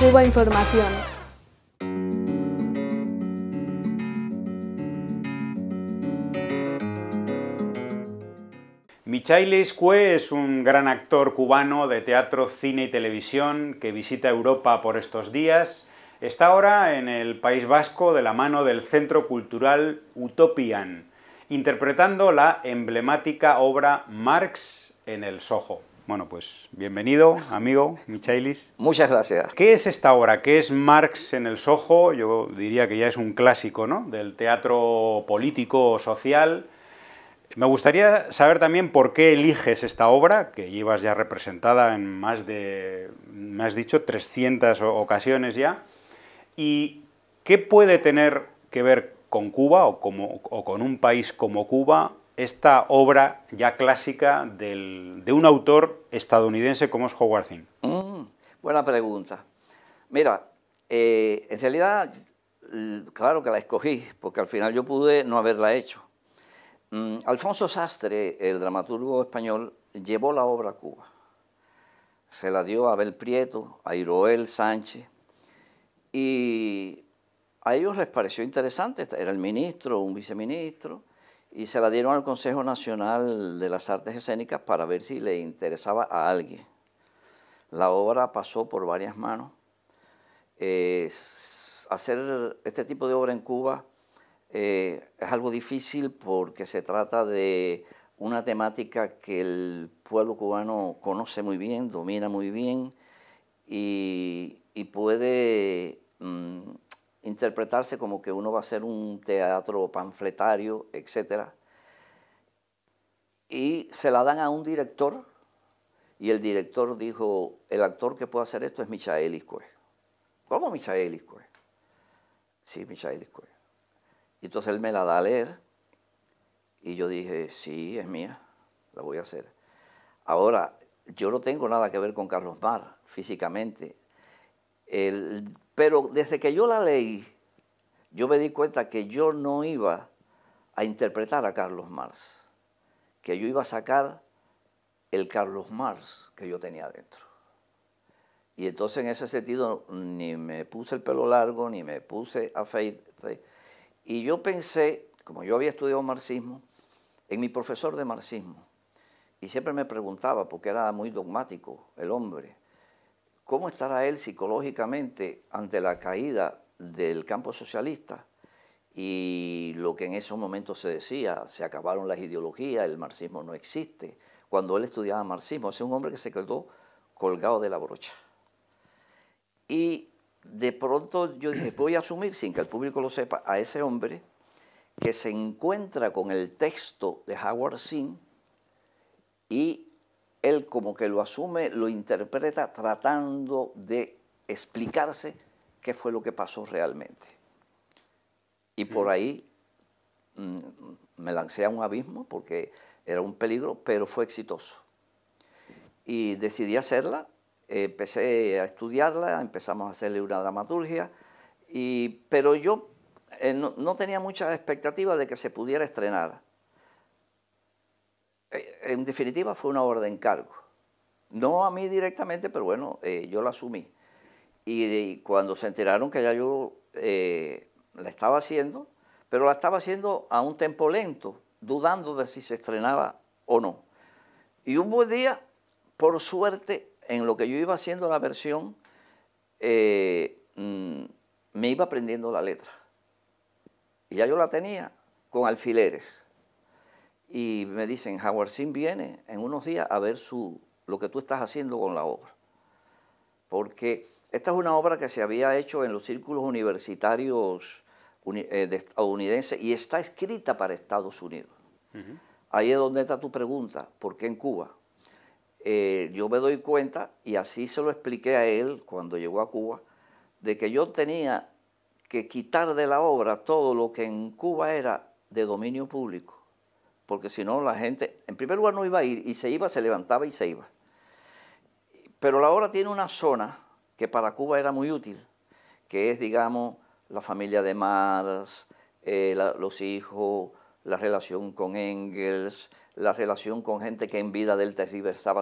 Cuba Información. Michail Cue es un gran actor cubano de teatro, cine y televisión que visita Europa por estos días. Está ahora en el País Vasco de la mano del Centro Cultural Utopian, interpretando la emblemática obra Marx en el Soho. Bueno, pues bienvenido, amigo Michailis. Muchas gracias. ¿Qué es esta obra? ¿Qué es Marx en el Soho? Yo diría que ya es un clásico ¿no? del teatro político o social. Me gustaría saber también por qué eliges esta obra, que llevas ya representada en más de, me has dicho, 300 ocasiones ya, y qué puede tener que ver con Cuba o con un país como Cuba esta obra ya clásica de un autor estadounidense como es Howard Zinn? Mm, buena pregunta. Mira, eh, en realidad, claro que la escogí, porque al final yo pude no haberla hecho. Mm, Alfonso Sastre, el dramaturgo español, llevó la obra a Cuba. Se la dio a Abel Prieto, a Iroel Sánchez, y a ellos les pareció interesante, era el ministro, un viceministro, y se la dieron al Consejo Nacional de las Artes Escénicas para ver si le interesaba a alguien. La obra pasó por varias manos. Eh, hacer este tipo de obra en Cuba eh, es algo difícil porque se trata de una temática que el pueblo cubano conoce muy bien, domina muy bien y, y puede... Mm, interpretarse como que uno va a hacer un teatro panfletario, etcétera. Y se la dan a un director y el director dijo, el actor que puede hacer esto es Michael Iscue. ¿Cómo Michael Iscue? Sí, Michael Iscue. Y entonces él me la da a leer y yo dije, sí, es mía, la voy a hacer. Ahora, yo no tengo nada que ver con Carlos Mar físicamente, pero desde que yo la leí, yo me di cuenta que yo no iba a interpretar a Carlos Marx, que yo iba a sacar el Carlos Marx que yo tenía dentro. Y entonces en ese sentido ni me puse el pelo largo, ni me puse a afeite. Y yo pensé, como yo había estudiado marxismo, en mi profesor de marxismo. Y siempre me preguntaba, porque era muy dogmático el hombre, ¿Cómo estará él psicológicamente ante la caída del campo socialista? Y lo que en esos momentos se decía, se acabaron las ideologías, el marxismo no existe. Cuando él estudiaba marxismo, es un hombre que se quedó colgado de la brocha. Y de pronto yo dije, voy a asumir, sin que el público lo sepa, a ese hombre que se encuentra con el texto de Howard Zinn y él como que lo asume, lo interpreta tratando de explicarse qué fue lo que pasó realmente. Y por ahí mm, me lancé a un abismo porque era un peligro, pero fue exitoso. Y decidí hacerla, empecé a estudiarla, empezamos a hacerle una dramaturgia, y, pero yo eh, no, tenía muchas expectativas de que se pudiera estrenar. Eh, en definitiva fue una orden cargo. No a mí directamente, pero bueno, eh, yo la asumí. Y, cuando se enteraron que ya yo eh, la estaba haciendo, pero la estaba haciendo a un tempo lento, dudando de si se estrenaba o no. Y un buen día, por suerte, en lo que yo iba haciendo la versión, mm, me iba aprendiendo la letra. Y ya yo la tenía con alfileres y me dicen, Howard Singh viene en unos días a ver su, lo que tú estás haciendo con la obra. Porque esta es una obra que se había hecho en los círculos universitarios eh, estadounidenses y está escrita para Estados Unidos. Ahí es donde está tu pregunta, ¿por qué en Cuba? Eh, yo me doy cuenta, y así se lo expliqué a él cuando llegó a Cuba, de que yo tenía que quitar de la obra todo lo que en Cuba era de dominio público porque si no la gente, en primer lugar no iba a ir, y se iba, se levantaba y se iba. Pero la obra tiene una zona que para Cuba era muy útil, que es, digamos, la familia de Marx, eh, los hijos, la relación con Engels, la relación con gente que en vida de él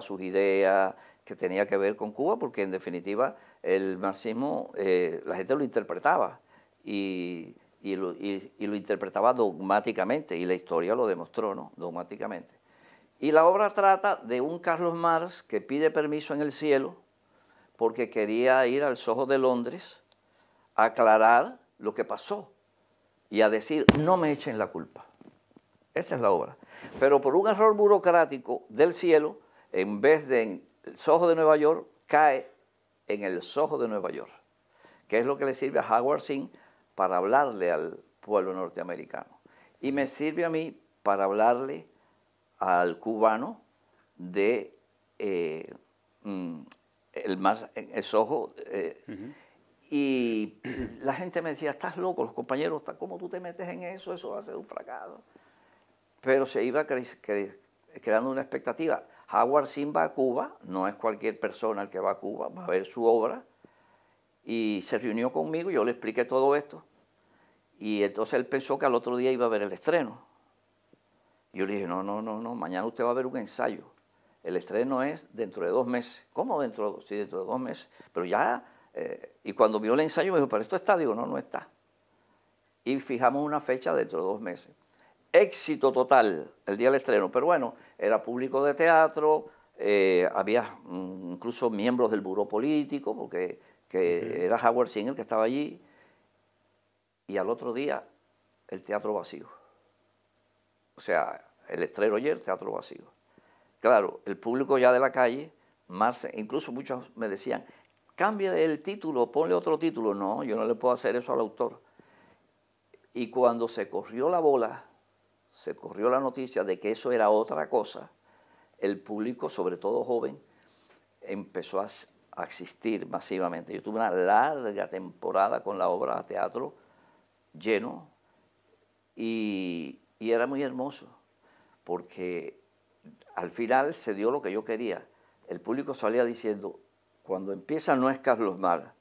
sus ideas, que tenía que ver con Cuba, porque en definitiva el marxismo eh, la gente lo interpretaba y y lo, interpretaba dogmáticamente, y la historia lo demostró, ¿no? Dogmáticamente. Y la obra trata de un Carlos Marx que pide permiso en el cielo porque quería ir al Soho de Londres a aclarar lo que pasó y a decir, no me echen la culpa. Esa es la obra. Pero por un error burocrático del cielo, en vez de en el Soho de Nueva York, cae en el Soho de Nueva York, que es lo que le sirve a Howard para hablarle al pueblo norteamericano. Y me sirve a mí para hablarle al cubano de eh, mm, el más es ojo. Eh, y la gente me decía, estás loco, los compañeros, ¿cómo tú te metes en eso? Eso va a ser un fracaso. Pero se iba creando una expectativa. Howard Simba va a Cuba, no es cualquier persona el que va a Cuba, va a ver su obra, y se reunió conmigo, yo le expliqué todo esto, y entonces él pensó que al otro día iba a ver el estreno. Yo le dije, no, no, no, no, mañana usted va a ver un ensayo. El estreno es dentro de dos meses. ¿Cómo dentro? Sí, dentro de dos meses. Pero ya, eh, y cuando vio el ensayo me dijo, pero esto está. Digo, no, no está. Y fijamos una fecha dentro de dos meses. Éxito total el día del estreno. Pero bueno, era público de teatro, eh, había mm, incluso miembros del buro político, porque que era Howard Singer que estaba allí, y al otro día el teatro vacío. O sea, el estreno ayer, teatro vacío. Claro, el público ya de la calle, más, incluso muchos me decían, cambia el título, ponle otro título. No, yo no le puedo hacer eso al autor. Y cuando se corrió la bola, se corrió la noticia de que eso era otra cosa, el público, sobre todo joven, empezó a asistir masivamente. Yo tuve una larga temporada con la obra de teatro lleno y, era muy hermoso porque al final se dio lo que yo quería. El público salía diciendo, cuando empieza no es Carlos Mar,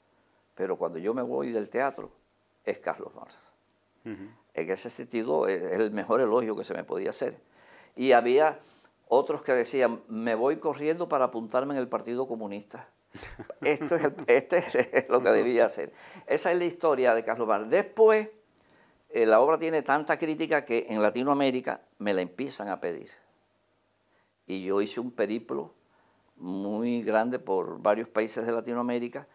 pero cuando yo me voy del teatro es Carlos Mar. En ese sentido e, es el mejor elogio que se me podía hacer. Y había otros que decían, me voy corriendo para apuntarme en el Partido Comunista. Esto es, este es lo que debía hacer. Esa es la historia de Carlos Mar. Después eh, la obra tiene tanta crítica que en Latinoamérica me la empiezan a pedir. Y yo hice un periplo muy grande por varios países de Latinoamérica,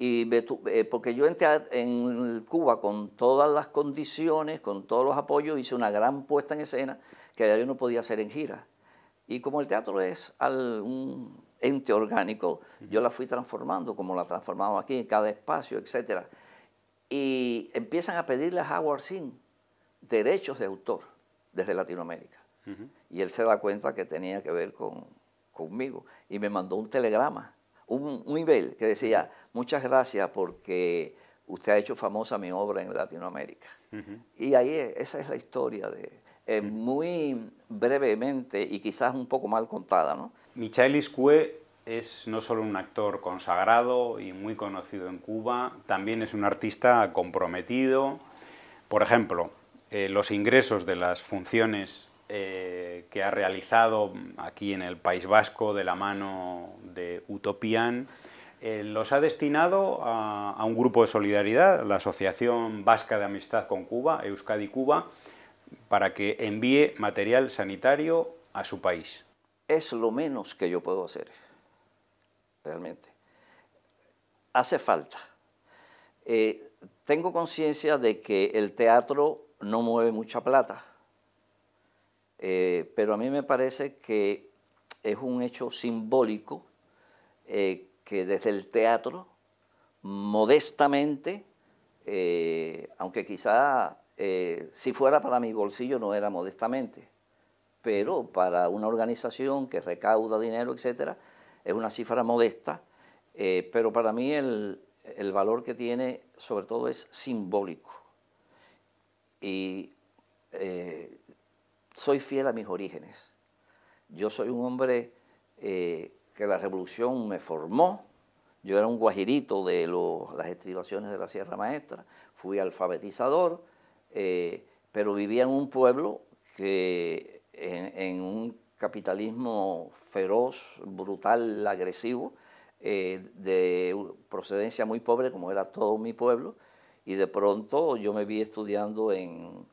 y eh, porque yo entré en Cuba con todas las condiciones, con todos los apoyos, hice una gran puesta en escena que allá yo no podía hacer en gira. Y como el teatro es un ente orgánico, yo la fui transformando, como la transformamos aquí, en cada espacio, etcétera y empiezan a pedirle a Howard Zinn derechos de autor desde Latinoamérica. Y él se da cuenta que tenía que ver conmigo y me mandó un telegrama, un, un email que decía, muchas gracias porque usted ha hecho famosa mi obra en Latinoamérica. Y ahí esa es la historia de... Eh, muy brevemente y quizás un poco mal contada, ¿no? Michael Iscue es no solo un actor consagrado y muy conocido en Cuba, también es un artista comprometido. Por ejemplo, eh, los ingresos de las funciones eh, que ha realizado aquí en el País Vasco de la mano de Utopian, eh, los ha destinado a, a, un grupo de solidaridad, la Asociación Vasca de Amistad con Cuba, Euskadi-Cuba, para que envíe material sanitario a su país. Es lo menos que yo puedo hacer realmente. Hace falta. Eh, tengo conciencia de que el teatro no mueve mucha plata, eh, pero a mí me parece que es un hecho simbólico eh, que desde el teatro, modestamente, aunque quizá si fuera para mi bolsillo no era modestamente, pero para una organización que recauda dinero, etcétera, es una cifra modesta, eh, pero para mí el, valor que tiene sobre todo es simbólico. Y eh, soy fiel a mis orígenes. Yo soy un hombre eh, que la revolución me formó. Yo era un guajirito de las estribaciones de la Sierra Maestra, fui alfabetizador, pero vivía en un pueblo que en, en un capitalismo feroz, brutal, agresivo, eh, de procedencia muy pobre, como era todo mi pueblo, y de pronto yo me vi estudiando en,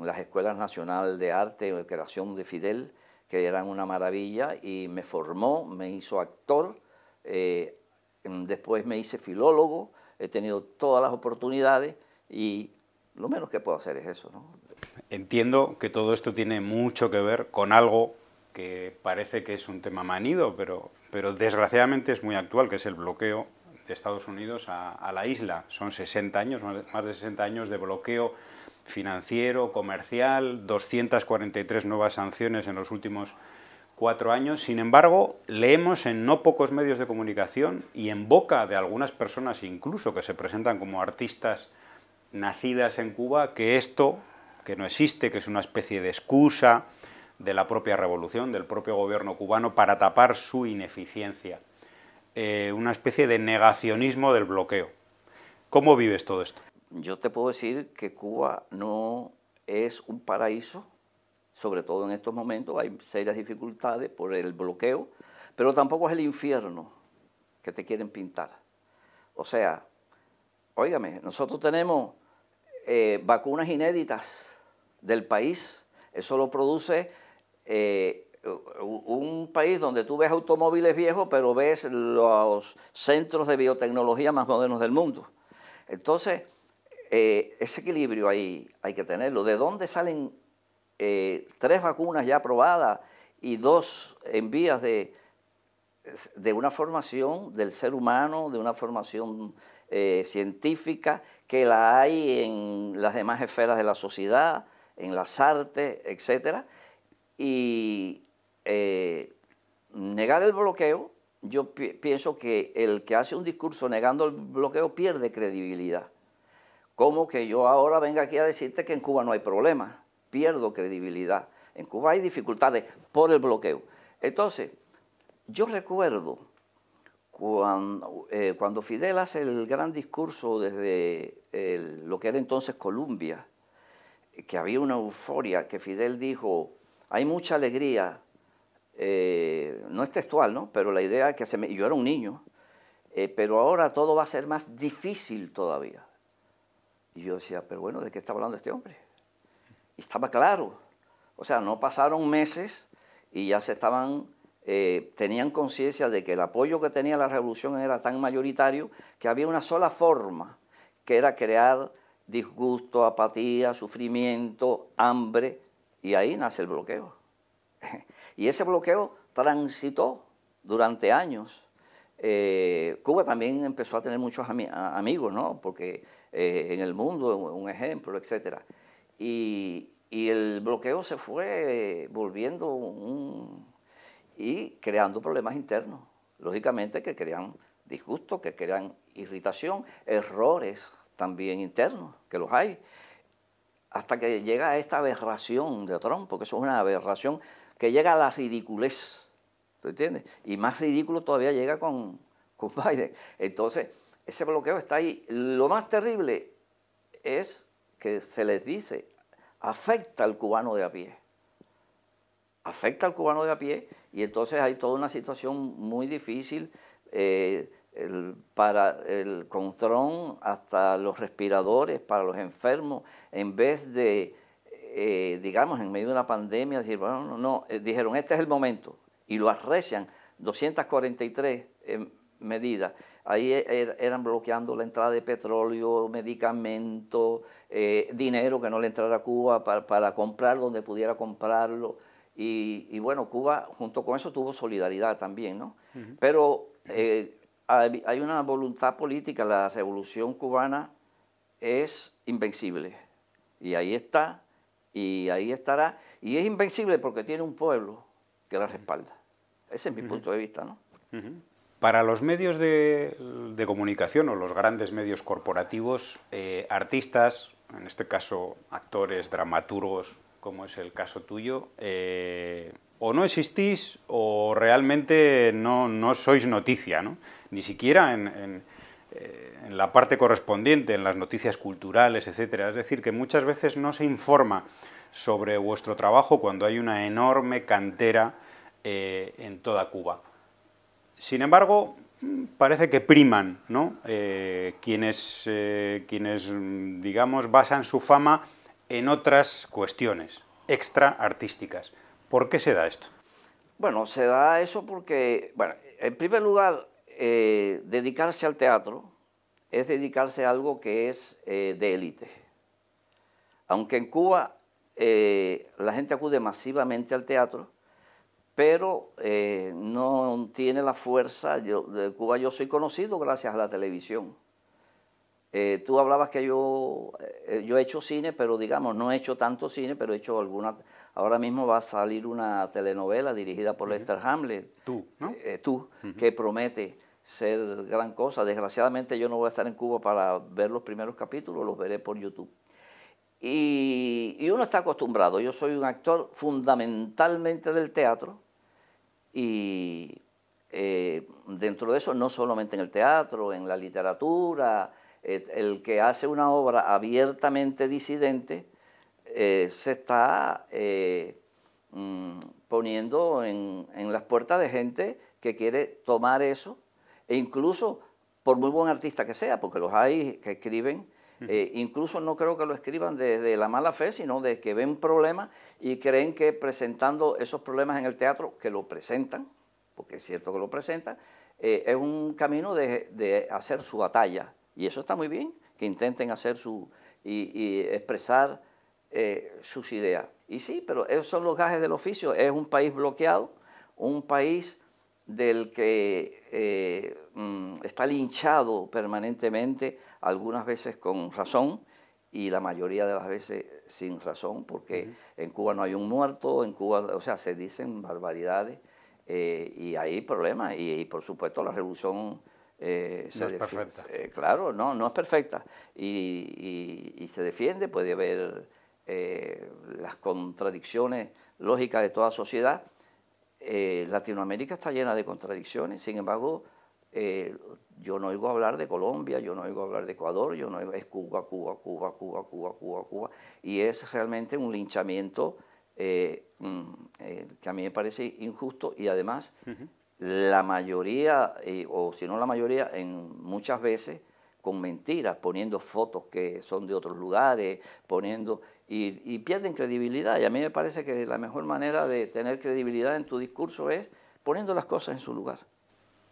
las escuelas nacionales de arte, de creación de Fidel, que eran una maravilla, y me formó, me hizo actor, eh, después me hice filólogo, he tenido todas las oportunidades y lo menos que puedo hacer es eso. ¿no? Entiendo que todo esto tiene mucho que ver con algo que parece que es un tema manido, pero, pero desgraciadamente es muy actual, que es el bloqueo de Estados Unidos a, a la isla. Son 60 años, más de 60 años de bloqueo financiero, comercial, 243 nuevas sanciones en los últimos cuatro años. Sin embargo, leemos en no pocos medios de comunicación y en boca de algunas personas incluso que se presentan como artistas nacidas en Cuba, que esto, que no existe, que es una especie de excusa, de la propia revolución, del propio gobierno cubano, para tapar su ineficiencia. Eh, una especie de negacionismo del bloqueo. ¿Cómo vives todo esto? Yo te puedo decir que Cuba no es un paraíso, sobre todo en estos momentos, hay serias dificultades por el bloqueo, pero tampoco es el infierno que te quieren pintar. O sea, óigame, nosotros tenemos eh, vacunas inéditas del país, eso lo produce eh, un país donde tú ves automóviles viejos, pero ves los centros de biotecnología más modernos del mundo. Entonces, eh, ese equilibrio ahí hay que tenerlo. ¿De dónde salen eh, tres vacunas ya aprobadas y dos en vías de, una formación del ser humano, de una formación científica que la hay en las demás esferas de la sociedad, en las artes, etcétera? Y eh, negar el bloqueo, yo pienso que el que hace un discurso negando el bloqueo pierde credibilidad. Como que yo ahora venga aquí a decirte que en Cuba no hay problema, pierdo credibilidad. En Cuba hay dificultades por el bloqueo. Entonces, yo recuerdo eh, cuando, Fidel hace el gran discurso desde lo que era entonces Colombia, que había una euforia, que Fidel dijo, hay mucha alegría, eh, no es textual, ¿no? Pero la idea es que se me, yo era un niño, eh, pero ahora todo va a ser más difícil todavía. Y yo decía, pero bueno, ¿de qué está hablando este hombre? Y estaba claro. O sea, no pasaron meses y ya se estaban, eh, tenían conciencia de que el apoyo que tenía la revolución era tan mayoritario que había una sola forma, que era crear disgusto, apatía, sufrimiento, hambre, y ahí nace el bloqueo. y ese bloqueo transitó durante años. Eh, Cuba también empezó a tener muchos amigos, ¿no? Porque eh, en el mundo, un ejemplo, etc. Y, el bloqueo se fue volviendo y creando problemas internos, lógicamente que crean disgusto, que crean irritación, errores también internos, que los hay hasta que llega esta aberración de Trump, porque eso es una aberración que llega a la ridiculez, ¿te entiendes? Y más ridículo todavía llega con, Biden. Entonces, ese bloqueo está ahí. Lo más terrible es que se les dice, afecta al cubano de a pie. Afecta al cubano de a pie y entonces hay toda una situación muy difícil. Eh, para el control, hasta los respiradores para los enfermos, en vez de, eh, digamos, en medio de una pandemia, decir, bueno, no, eh, dijeron, este es el momento, y lo arrecian 243 eh, medidas. Ahí e, er, eran bloqueando la entrada de petróleo, medicamentos, dinero que no le entrara a Cuba para, comprar donde pudiera comprarlo. Y, bueno, Cuba junto con eso tuvo solidaridad también, ¿no? Pero hay una voluntad política, la revolución cubana es invencible. Y ahí está, y ahí estará. Y es invencible porque tiene un pueblo que la respalda. Ese es mi punto de vista, ¿no? Para los medios de, comunicación o los grandes medios corporativos, eh, artistas, en este caso actores, dramaturgos, como es el caso tuyo, eh, o no existís o realmente no, no sois noticia, ¿no? ni siquiera eh, en, la parte correspondiente, en las noticias culturales, etcétera. Es decir, que muchas veces no se informa sobre vuestro trabajo cuando hay una enorme cantera eh, en toda Cuba. Sin embargo, parece que priman ¿no? Eh, quienes, quienes, digamos, basan su fama en otras cuestiones extra artísticas. ¿Por qué se da esto? Bueno, se da eso porque, bueno, en primer lugar, eh, dedicarse al teatro es dedicarse a algo que es eh, de élite. Aunque en Cuba eh, la gente acude masivamente al teatro, pero no tiene la fuerza. de Cuba yo soy conocido gracias a la televisión. tú hablabas que yo, yo he hecho cine, pero digamos, no he hecho tanto cine, pero he hecho alguna... Ahora mismo va a salir una telenovela dirigida por Lester Hamlet. Tú, ¿no? tú, que promete ser gran cosa. Desgraciadamente yo no voy a estar en Cuba para ver los primeros capítulos, los veré por YouTube. Y, uno está acostumbrado, yo soy un actor fundamentalmente del teatro y eh, dentro de eso no solamente en el teatro, en la literatura, eh, el que hace una obra abiertamente disidente eh, se está mm, poniendo en las puertas de gente que quiere tomar eso e incluso por muy buen artista que sea, porque los hay que escriben, eh, incluso no creo que lo escriban desde la mala fe, sino de que ven problemas y creen que presentando esos problemas en el teatro, que lo presentan, porque es cierto que lo presentan, eh, es un camino de, hacer su batalla. Y eso está muy bien, que intenten hacer su y, expresar eh, sus ideas. Y sí, pero esos son los gajes del oficio. Es un país bloqueado, un país del que eh, mm, está linchado permanentemente, algunas veces con razón y la mayoría de las veces sin razón, porque en Cuba no hay un muerto, en Cuba, o sea, se dicen barbaridades eh, y hay problemas, y, por supuesto la revolución... Eh, no se es perfecta. claro, no, no es perfecta. Y, y se defiende, puede haber las contradicciones lógicas de toda sociedad, eh, Latinoamérica está llena de contradicciones, sin embargo, eh, yo no oigo hablar de Colombia, yo no oigo hablar de Ecuador, yo no es Cuba, Cuba, Cuba, Cuba, Cuba, Cuba, Cuba, y es realmente un linchamiento eh, mm, que a mí me parece injusto y además la mayoría, o si no la mayoría, en muchas veces con mentiras, poniendo fotos que son de otros lugares, poniendo y, pierden credibilidad. Y a mí me parece que la mejor manera de tener credibilidad en tu discurso es poniendo las cosas en su lugar.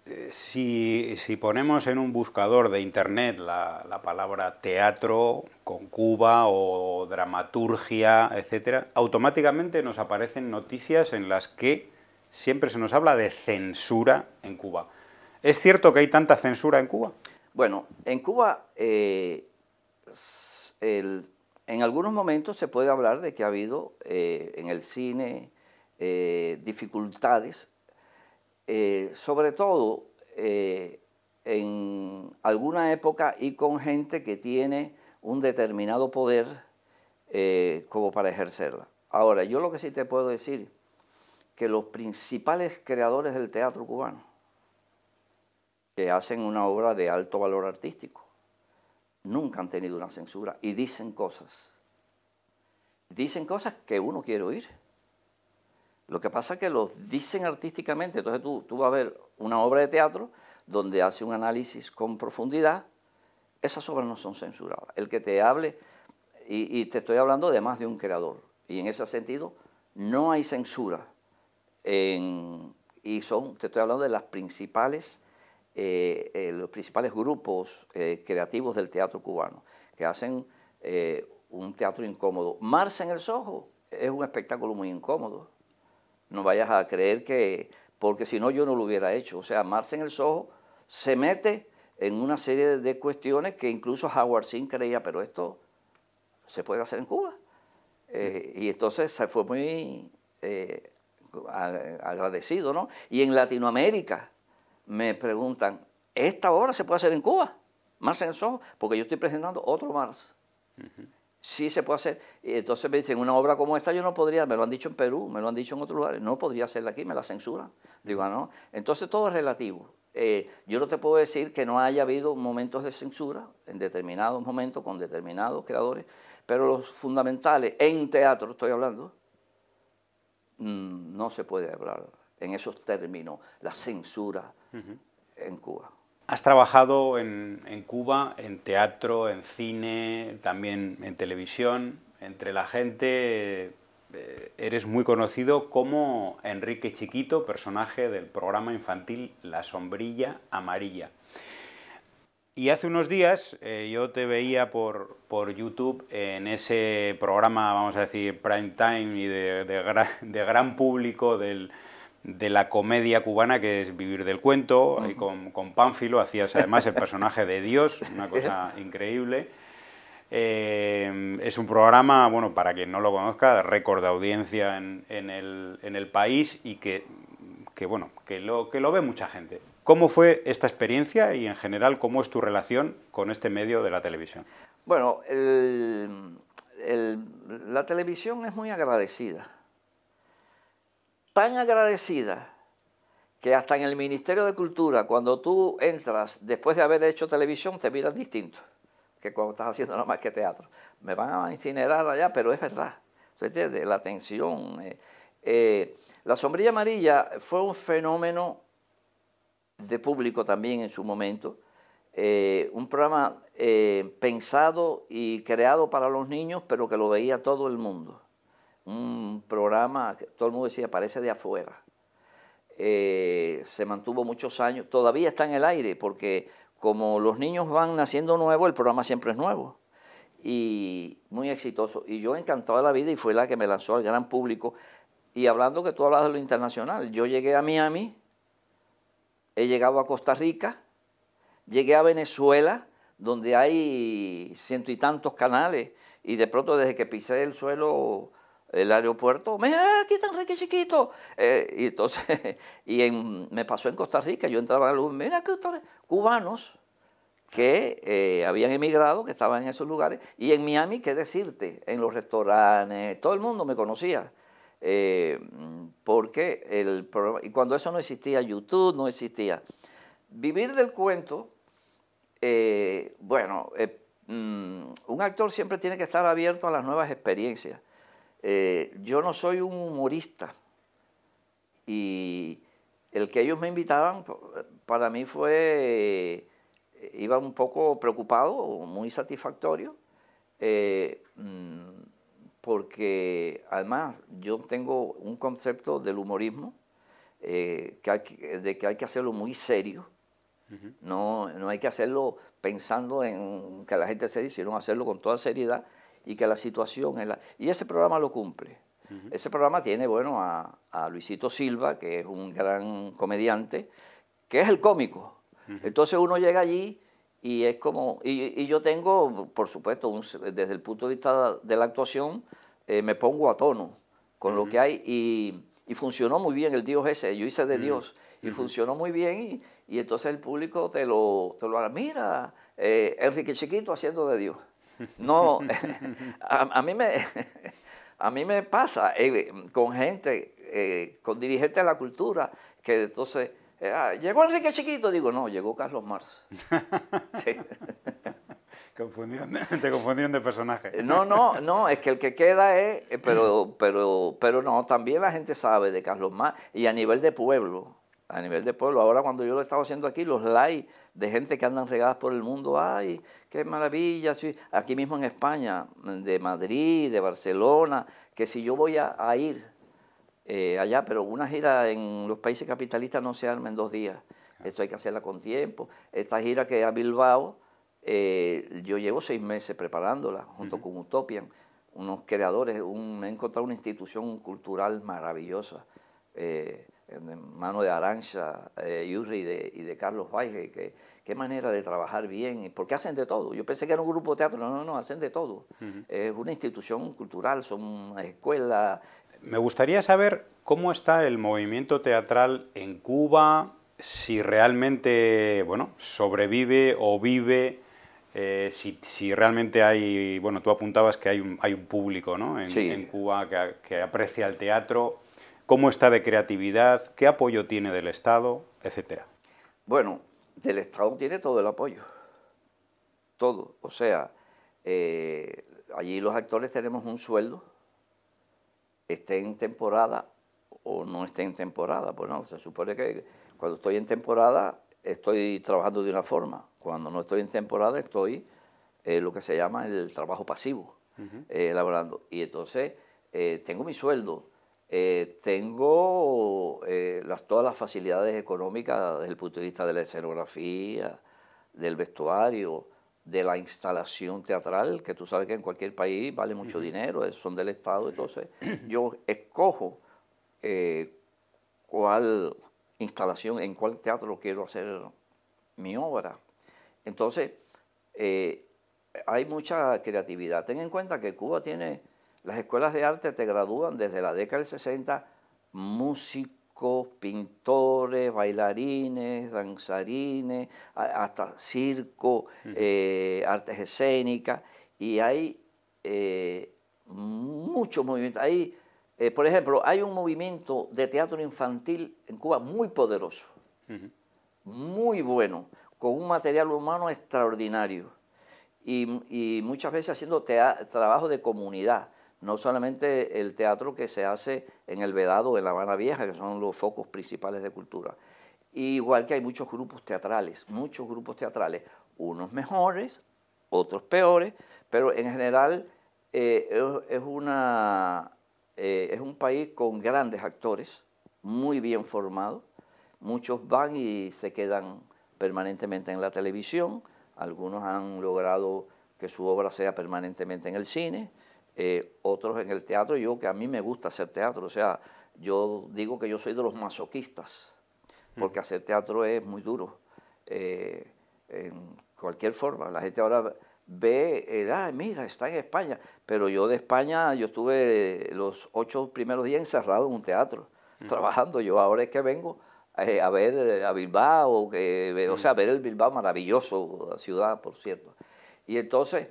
Eh, si, ponemos en un buscador de internet la, la palabra teatro con Cuba o dramaturgia, etcétera, automáticamente nos aparecen noticias en las que siempre se nos habla de censura en Cuba. ¿Es cierto que hay tanta censura en Cuba? Bueno, en Cuba, eh, en algunos momentos se puede hablar de que ha habido eh, en el cine eh, dificultades, sobre todo en alguna época y con gente que tiene un determinado poder como para ejercerla. Ahora, yo lo que sí te puedo decir, que los principales creadores del teatro cubano hacen una obra de alto valor artístico. Nunca han tenido una censura y dicen cosas. Dicen cosas que uno quiere oír. Lo que pasa es que los dicen artísticamente. Entonces tú, tú vas a ver una obra de teatro donde hace un análisis con profundidad. Esas obras no son censuradas. El que te hable, y, te estoy hablando de más de un creador. Y en ese sentido no hay censura. y son, te estoy hablando de las principales eh, eh, los principales grupos eh, creativos del teatro cubano, que hacen un teatro incómodo. Marce en el Sojo es un espectáculo muy incómodo. No vayas a creer que, porque si no yo no lo hubiera hecho. O sea, Marce en el Sojo... se mete en una serie de cuestiones que incluso Howard Zinn creía, pero esto se puede hacer en Cuba. y entonces se fue muy agradecido, ¿no? Y en Latinoamérica, me preguntan, ¿esta obra se puede hacer en Cuba? más en el porque yo estoy presentando otro Mars. Sí se puede hacer. Entonces me dicen, una obra como esta yo no podría, me lo han dicho en Perú, me lo han dicho en otros lugares, no podría hacerla aquí, me la censura Digo, ah, no. Entonces todo es relativo. Eh, yo no te puedo decir que no haya habido momentos de censura en determinados momentos con determinados creadores, pero los fundamentales en teatro, estoy hablando, mm, no se puede hablar en esos términos la censura en Cuba. Has trabajado en, Cuba, en teatro, en cine, también en televisión. Entre la gente eh, eres muy conocido como Enrique Chiquito, personaje del programa infantil La Sombrilla Amarilla. Y hace unos días eh, yo te veía por, YouTube en ese programa, vamos a decir, prime time y de, de gran público del, de la comedia cubana que es Vivir del Cuento, con, con Pánfilo hacías además el personaje de Dios, una cosa increíble. Eh, es un programa, bueno, para quien no lo conozca, récord de audiencia en, el, país y que, que, bueno, que lo, que lo ve mucha gente. ¿Cómo fue esta experiencia y en general cómo es tu relación con este medio de la televisión? Bueno, el, la televisión es muy agradecida tan agradecida que hasta en el Ministerio de Cultura, cuando tú entras después de haber hecho televisión, te miras distinto que cuando estás haciendo nada más que teatro. Me van a incinerar allá, pero es verdad. ¿Entiendes? La atención eh, eh, la sombrilla amarilla fue un fenómeno de público también en su momento. Eh, un programa pensado y creado para los niños, pero que lo veía todo el mundo un programa que todo el mundo decía, parece de afuera. Eh, se mantuvo muchos años, todavía está en el aire, porque como los niños van naciendo nuevos, el programa siempre es nuevo. Y muy exitoso. Y yo encantado la vida y fue la que me lanzó al gran público. Y hablando que tú hablas de lo internacional, yo llegué a Miami, he llegado a Costa Rica, llegué a Venezuela, donde hay ciento y tantos canales, y de pronto desde que pisé el suelo el aeropuerto, me aquí tan rico chiquito. Eh, y entonces, y me pasó en Costa Rica, yo entraba a los mira que cubanos que eh, habían emigrado, que estaban en esos lugares, y en Miami, qué decirte, en los restaurantes, todo el mundo me conocía. Eh, porque el y cuando eso no existía, YouTube no existía. Vivir del cuento, bueno, mm, un actor siempre tiene que estar abierto a las nuevas experiencias eh, yo no soy un humorista y el que ellos me invitaban para mí fue, eh, iba un poco preocupado, muy satisfactorio, eh, mm, porque además yo tengo un concepto del humorismo, que de que hay que hacerlo muy serio, no, no hay que hacerlo pensando en que la gente se dice, sino hacerlo con toda seriedad y que la situación es la... Y ese programa lo cumple. Ese programa tiene, bueno, a, Luisito Silva, que es un gran comediante, que es el cómico. Entonces uno llega allí y es como... Y, yo tengo, por supuesto, desde el punto de vista de la actuación, eh, me pongo a tono con lo que hay y, funcionó muy bien el Dios ese, yo hice de Dios y funcionó muy bien y, entonces el público te lo, te lo ah, mira, eh, Enrique Chiquito haciendo de Dios. No, a, mí me, a mí me pasa eh, con gente, eh, con dirigentes de la cultura, que entonces, eh, ah, llegó Enrique Chiquito, digo, no, llegó Carlos Marx. te confundieron de personaje. No, no, no, es que el que queda es, pero, pero, pero no, también la gente sabe de Carlos Marx y a nivel de pueblo a nivel de pueblo. Ahora cuando yo lo estaba haciendo aquí, los likes de gente que andan regadas por el mundo, ¡ay, qué maravilla! Aquí mismo en España, de Madrid, de Barcelona, que si yo voy a, ir eh, allá, pero una gira en los países capitalistas no se arma en dos días. Ah. Esto hay que hacerla con tiempo. Esta gira que a Bilbao, eh, yo llevo seis meses preparándola junto con Utopian, unos creadores, un, me he encontrado una institución cultural maravillosa. Eh, en mano de Arancha, eh, y de, Carlos Valle, qué manera de trabajar bien, porque hacen de todo. Yo pensé que era un grupo de teatro, no, no, no, hacen de todo. Es una institución cultural, son una escuela. Me gustaría saber cómo está el movimiento teatral en Cuba, si realmente, bueno, sobrevive o vive, eh, si, realmente hay, bueno, tú apuntabas que hay un, hay un público, ¿no? En, Cuba que, que aprecia el teatro ¿Cómo está de creatividad? ¿Qué apoyo tiene del Estado? Etcétera. Bueno, del Estado tiene todo el apoyo. Todo. O sea, eh, allí los actores tenemos un sueldo, esté en temporada o no esté en temporada. Bueno, pues se supone que cuando estoy en temporada estoy trabajando de una forma. Cuando no estoy en temporada estoy eh, lo que se llama el trabajo pasivo, eh, elaborando. Y entonces eh, tengo mi sueldo, eh, tengo eh, todas las facilidades económicas desde el punto de vista de la escenografía, del vestuario, de la instalación teatral, que tú sabes que en cualquier país vale mucho dinero, son del Estado, entonces yo escojo eh, cuál instalación, en cuál teatro quiero hacer mi obra. Entonces, hay mucha creatividad. Ten en cuenta que Cuba tiene las escuelas de arte te gradúan desde la década del 60 músicos, pintores, bailarines, danzarines, hasta circo, eh, artes escénicas, y hay eh, muchos movimientos. Hay, eh, por ejemplo, hay un movimiento de teatro infantil en Cuba muy poderoso, muy bueno, con un material humano extraordinario. y muchas veces haciendo trabajo de comunidad no solamente el teatro que se hace en el Vedado o en La Habana Vieja, que son los focos principales de cultura. igual que hay muchos grupos teatrales, muchos grupos teatrales, unos mejores, otros peores, pero en general eh, es, una, eh, es un país con grandes actores, muy bien formados, muchos van y se quedan permanentemente en la televisión, algunos han logrado que su obra sea permanentemente en el cine, eh, otros en el teatro, yo que a mí me gusta hacer teatro, o sea, yo digo que yo soy de los masoquistas, porque hacer teatro es muy duro, eh, en cualquier forma, la gente ahora ve, ah, mira, está en España, pero yo de España, yo estuve los ocho primeros días encerrado en un teatro, trabajando, yo ahora es que vengo a ver a Bilbao, o sea, a ver el Bilbao, maravilloso ciudad, por cierto. Y entonces,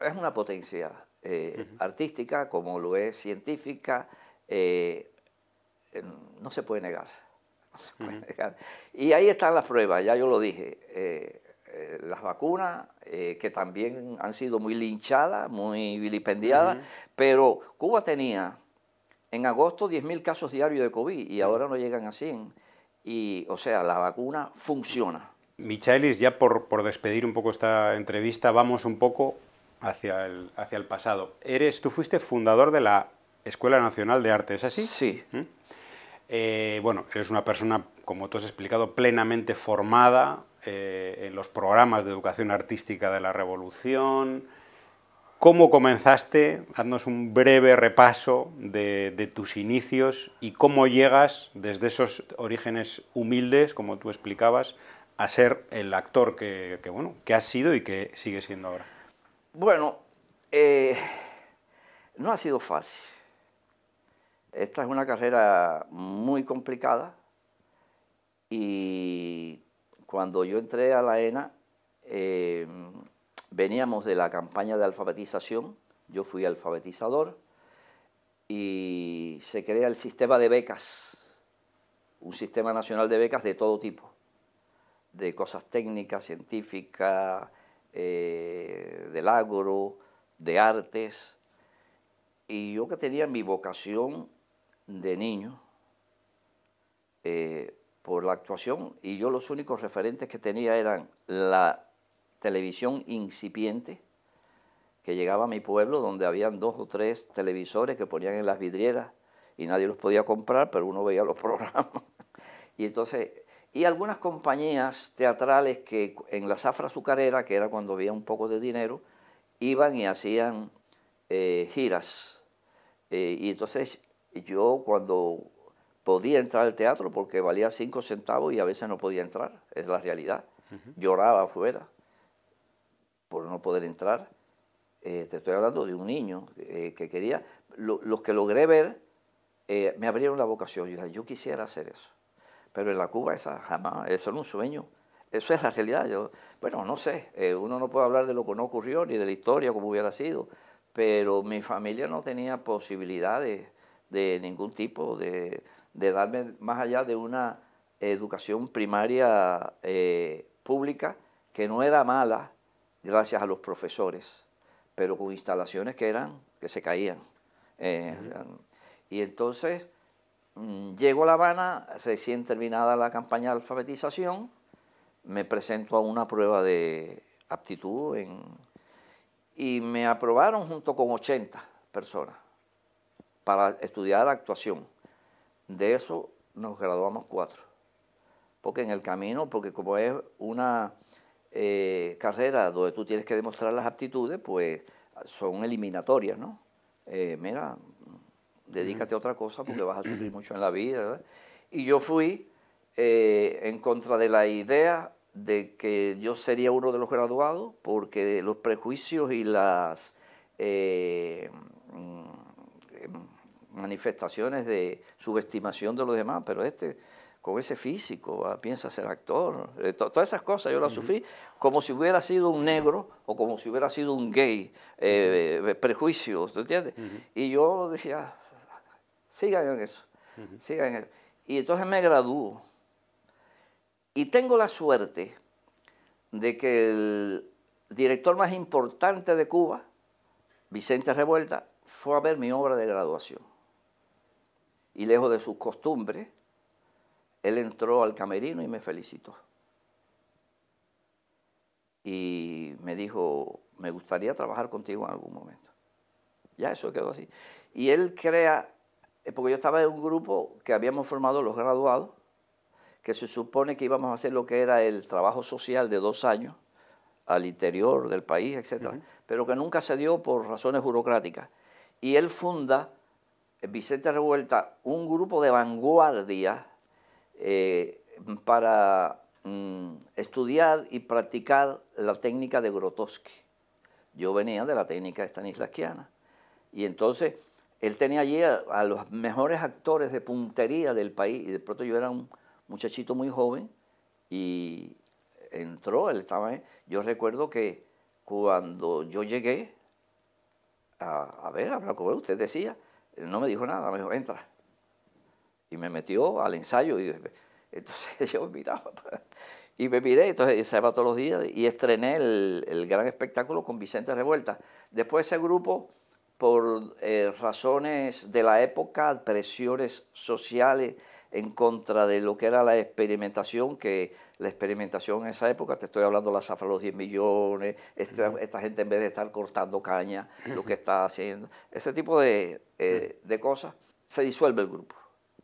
es una potencia eh, artística como lo es científica, eh, no se puede negar. Y ahí están las pruebas, ya yo lo dije. Eh, las vacunas, que también han sido muy linchadas, muy vilipendiadas, pero Cuba tenía en agosto 10.000 casos diarios de COVID y ahora no llegan a 100. Y, o sea, la vacuna funciona. Michaelis, ya por, por despedir un poco esta entrevista, vamos un poco hacia el, hacia el pasado. Eres, tú fuiste fundador de la Escuela Nacional de Arte, ¿es así? Sí. ¿Mm? Eh, bueno, eres una persona, como tú has explicado, plenamente formada eh, en los programas de educación artística de la Revolución. ¿Cómo comenzaste? Haznos un breve repaso de, tus inicios y cómo llegas desde esos orígenes humildes, como tú explicabas, a ser el actor que, que, bueno, que has sido y que sigue siendo ahora. Bueno, eh, no ha sido fácil. Esta es una carrera muy complicada y cuando yo entré a la ENA em, veníamos de la campaña de alfabetización, yo fui alfabetizador y se crea el sistema de becas, un sistema nacional de becas de todo tipo, de cosas técnicas, científicas, eh, del agro, de artes. Y yo que tenía mi vocación de niño eh, por la actuación, y yo los únicos referentes que tenía eran la televisión incipiente, que llegaba a mi pueblo donde habían dos o tres televisores que ponían en las vidrieras y nadie los podía comprar, pero uno veía los programas. y entonces y algunas compañías teatrales que en la zafra azucarera, que era cuando había un poco de dinero, iban y hacían eh, giras. Eh, y entonces yo cuando podía entrar al teatro, porque valía cinco centavos y a veces no podía entrar, es la realidad, lloraba afuera por no poder entrar. Eh, te estoy hablando de un niño que quería, los que logré ver, me abrieron la vocación, yo, yo quisiera hacer eso pero en la Cuba esa jamás, es un sueño. Eso es la realidad. Yo, bueno, no sé, eh, uno no puede hablar de lo que no ocurrió ni de la historia como hubiera sido, pero mi familia no tenía posibilidades de ningún tipo de, de darme más allá de una educación primaria eh, pública que no era mala gracias a los profesores, pero con instalaciones que eran, que se caían. Eh, y entonces Mm, llego a La Habana, recién terminada la campaña de alfabetización, me presento a una prueba de aptitud en, y me aprobaron junto con 80 personas para estudiar actuación. De eso nos graduamos cuatro, porque en el camino, porque como es una eh, carrera donde tú tienes que demostrar las aptitudes, pues son eliminatorias, ¿no? Eh, mira, dedícate a otra cosa porque vas a sufrir mucho en la vida. Y yo fui eh, en contra de la idea de que yo sería uno de los graduados porque los prejuicios y las eh, mm, manifestaciones de subestimación de los demás, pero este con ese físico, ah, piensa ser actor. Eh, todas esas cosas yo las sufrí como si hubiera sido un negro o como si hubiera sido un gay, prejuicios, ¿tú entiendes? Y yo decía, sigan en eso, sigan en eso. Y entonces me gradúo. Y tengo la suerte de que el director más importante de Cuba, Vicente Revuelta, fue a ver mi obra de graduación. Y lejos de sus costumbres, él entró al camerino y me felicitó. Y me dijo, me gustaría trabajar contigo en algún momento. Ya eso quedó así. Y él crea eh, porque yo estaba en un grupo que habíamos formado los graduados, que se supone que íbamos a hacer lo que era el trabajo social de dos años al interior del país, etc. pero que nunca se dio por razones burocráticas. Y él funda, eh, Vicente Revuelta, un grupo de vanguardia eh, para mm, estudiar y practicar la técnica de Grotowski. Yo venía de la técnica estanislasquiana. Y entonces él tenía allí a, los mejores actores de puntería del país y de pronto yo era un muchachito muy joven y entró, él Yo recuerdo que cuando yo llegué a, ver a Blanco usted decía, no me dijo nada, me dijo, entra. Y me metió al ensayo y entonces yo miraba y me miré, entonces se todos los días y estrené el, el gran espectáculo con Vicente Revuelta. Después ese grupo por eh, razones de la época, presiones sociales en contra de lo que era la experimentación, que la experimentación en esa época, te estoy hablando de la zafra de los 10 millones, esta, gente en vez de estar cortando caña, lo que está haciendo, ese tipo eh, de, cosas, se disuelve el grupo.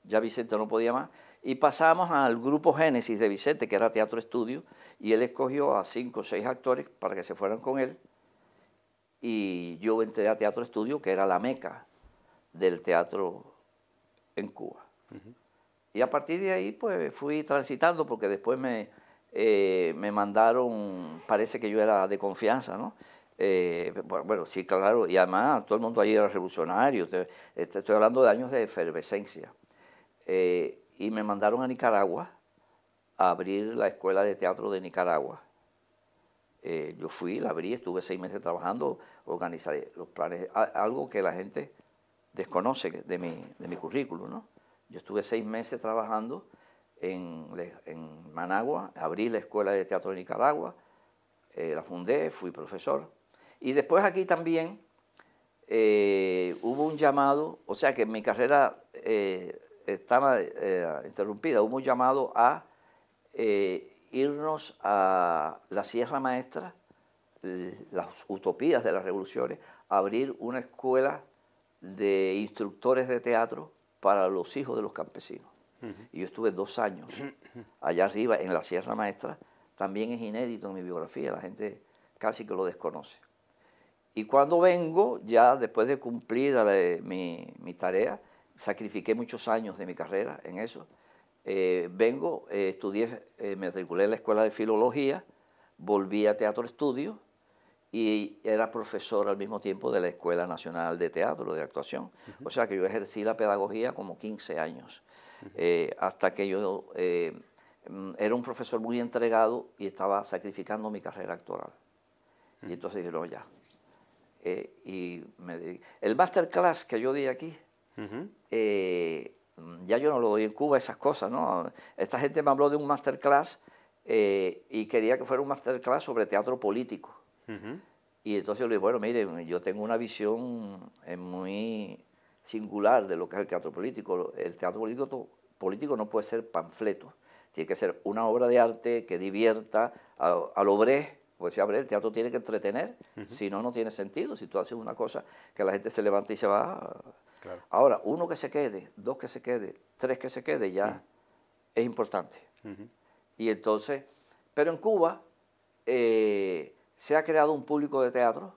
Ya Vicente no podía más. Y pasamos al grupo Génesis de Vicente, que era teatro estudio, y él escogió a cinco o seis actores para que se fueran con él y yo entré a Teatro Estudio, que era la meca del teatro en Cuba. Y a partir de ahí, pues fui transitando, porque después me, eh, me mandaron, parece que yo era de confianza, ¿no? Eh, bueno, sí, claro, y además todo el mundo allí era revolucionario, este, estoy hablando de años de efervescencia. Eh, y me mandaron a Nicaragua a abrir la Escuela de Teatro de Nicaragua. Eh, yo fui, la abrí, estuve seis meses trabajando, organizaré los planes, algo que la gente desconoce de mi, de currículum, ¿no? Yo estuve seis meses trabajando en, Managua, abrí la Escuela de Teatro de Nicaragua, eh, la fundé, fui profesor. Y después aquí también eh, hubo un llamado, o sea que mi carrera estaba interrumpida, hubo un llamado a irnos a la Sierra Maestra, las utopías de las revoluciones, abrir una escuela de instructores de teatro para los hijos de los campesinos. Y yo estuve dos años allá arriba en la Sierra Maestra, también es inédito en mi biografía, la gente casi que lo desconoce. Y cuando vengo, ya después de cumplida eh, mi tarea, sacrifiqué muchos años de mi carrera en eso, eh, vengo, eh, estudié, eh, me matriculé en la Escuela de Filología, volví a Teatro Estudio y era profesor al mismo tiempo de la Escuela Nacional de Teatro, de Actuación. O sea que yo ejercí la pedagogía como 15 años, hasta que yo mm, era un profesor muy entregado y estaba sacrificando mi carrera actoral. Y entonces dije, no, ya. y me, el masterclass que yo di aquí Mm, ya yo no lo doy en Cuba, esas cosas, ¿no? Esta gente me habló de un masterclass eh, y quería que fuera un masterclass sobre teatro político. Y entonces yo le dije, bueno, miren, yo tengo una visión eh, muy singular de lo que es el teatro político. El teatro político, político no puede ser panfleto, tiene que ser una obra de arte que divierta al obré, pues si abre, el teatro tiene que entretener, si no, no tiene sentido. Si tú haces una cosa que la gente se levanta y se va, Ahora, uno que se quede, dos que se quede, tres que se quede, ya es importante. Y entonces, pero en Cuba eh, se ha creado un público de teatro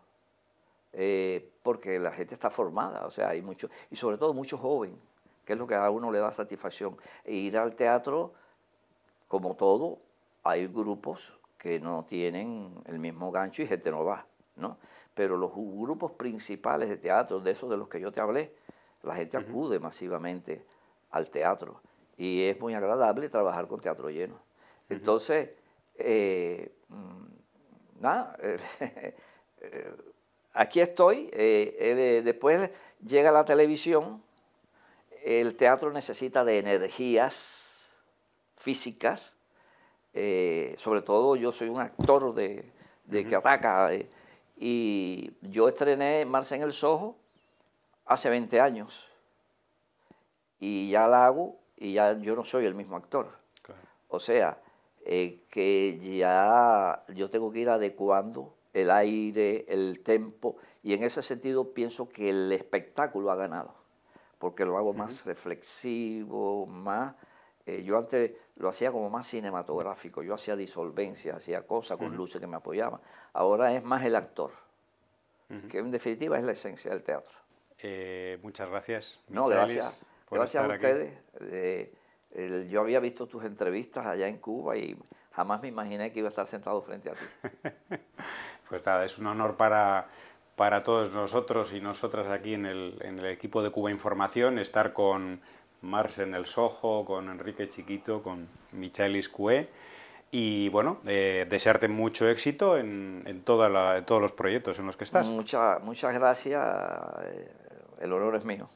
eh, porque la gente está formada, o sea, hay mucho, y sobre todo mucho joven, que es lo que a uno le da satisfacción. E ir al teatro, como todo, hay grupos que no tienen el mismo gancho y gente no va, ¿no? Pero los grupos principales de teatro, de esos de los que yo te hablé, la gente acude masivamente al teatro y es muy agradable trabajar con teatro lleno. Entonces, eh, mm, nada, eh, aquí estoy, eh, después llega la televisión, el teatro necesita de energías físicas, sobre todo yo soy un actor de, que ataca, y yo estrené Marce en el Soho hace 20 años y ya la hago y ya yo no soy el mismo actor. O sea, eh, que ya yo tengo que ir adecuando el aire, el tempo, y en ese sentido pienso que el espectáculo ha ganado, porque lo hago más reflexivo, más... Eh, yo antes lo hacía como más cinematográfico, yo hacía disolvencia, hacía cosas con luces que me apoyaban. Ahora es más el actor, que en definitiva es la esencia del teatro. Eh, muchas gracias. No, gracias. Gracias a ustedes. Eh, yo había visto tus entrevistas allá en Cuba y jamás me imaginé que iba a estar sentado frente a ti. pues nada, es un honor para, para todos nosotros y nosotras aquí en el, en el equipo de Cuba Información estar con Mars en el Sojo, con Enrique Chiquito, con Michaelis Cue. Y bueno, eh, desearte mucho éxito en, en, toda todos los proyectos en los que estás. muchas gracias el olor es mío.